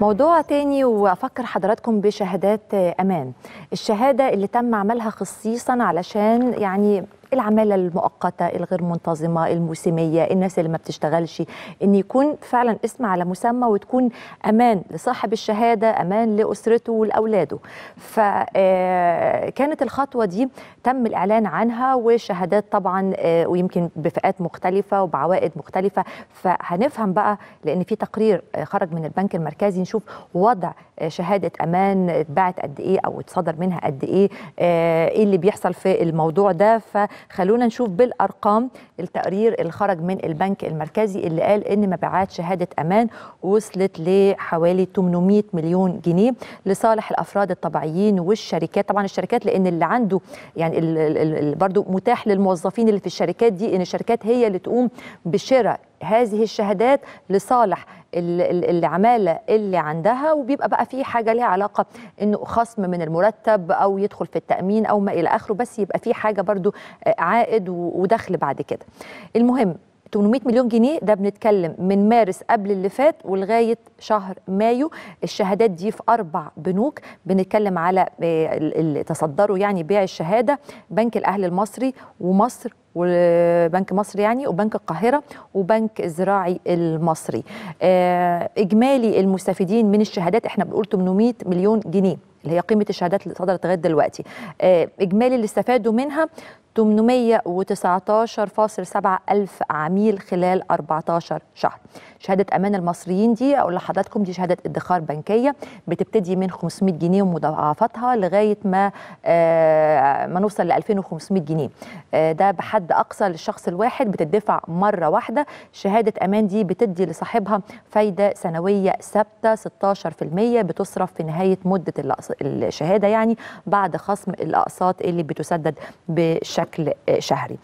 موضوع تاني وافكر حضراتكم بشهادات امان الشهاده اللي تم عملها خصيصا علشان يعني العماله المؤقته الغير منتظمه الموسميه الناس اللي ما بتشتغلش ان يكون فعلا اسم على مسمى وتكون امان لصاحب الشهاده امان لاسرته لاولاده فكانت آه، الخطوه دي تم الاعلان عنها وشهادات طبعا آه، ويمكن بفئات مختلفه وبعوائد مختلفه فهنفهم بقى لان في تقرير آه، خرج من البنك المركزي نشوف وضع شهاده امان اتباعت قد ايه او اتصدر منها قد ايه ايه اللي بيحصل في الموضوع ده ف خلونا نشوف بالارقام التقرير اللي خرج من البنك المركزي اللي قال ان مبيعات شهاده امان وصلت لحوالي 800 مليون جنيه لصالح الافراد الطبيعيين والشركات طبعا الشركات لان اللي عنده يعني برضه متاح للموظفين اللي في الشركات دي ان الشركات هي اللي تقوم بشراء هذه الشهادات لصالح العماله اللي عندها وبيبقى بقى في حاجه ليها علاقه انه خصم من المرتب او يدخل في التامين او ما الى اخره بس يبقى في حاجه برضو آه، عائد ودخل بعد كده المهم 800 مليون جنيه ده بنتكلم من مارس قبل اللي فات ولغايه شهر مايو الشهادات دي في اربع بنوك بنتكلم على آه، اللي تصدروا يعني بيع الشهاده بنك الاهلي المصري ومصر وبنك مصر يعني وبنك القاهرة وبنك الزراعي المصري آه، إجمالي المستفيدين من الشهادات احنا بنقول 800 مليون جنيه اللي هي قيمة الشهادات اللي صدرت لغاية دلوقتي آه، إجمالي اللي استفادوا منها 819.7 ألف عميل خلال 14 شهر شهادة أمان المصريين دي أقول لحضراتكم دي شهادة ادخار بنكية بتبتدي من 500 جنيه ومضاعفاتها لغاية ما آه، ما نوصل ل 2500 جنيه آه، ده بحد أقصى للشخص الواحد بتدفع مرة واحدة شهادة أمان دي بتدي لصاحبها فايدة سنوية ثابتة 16% بتصرف في نهاية مدة الشهادة يعني بعد خصم الأقساط اللي بتسدد بشكل بشكل شهري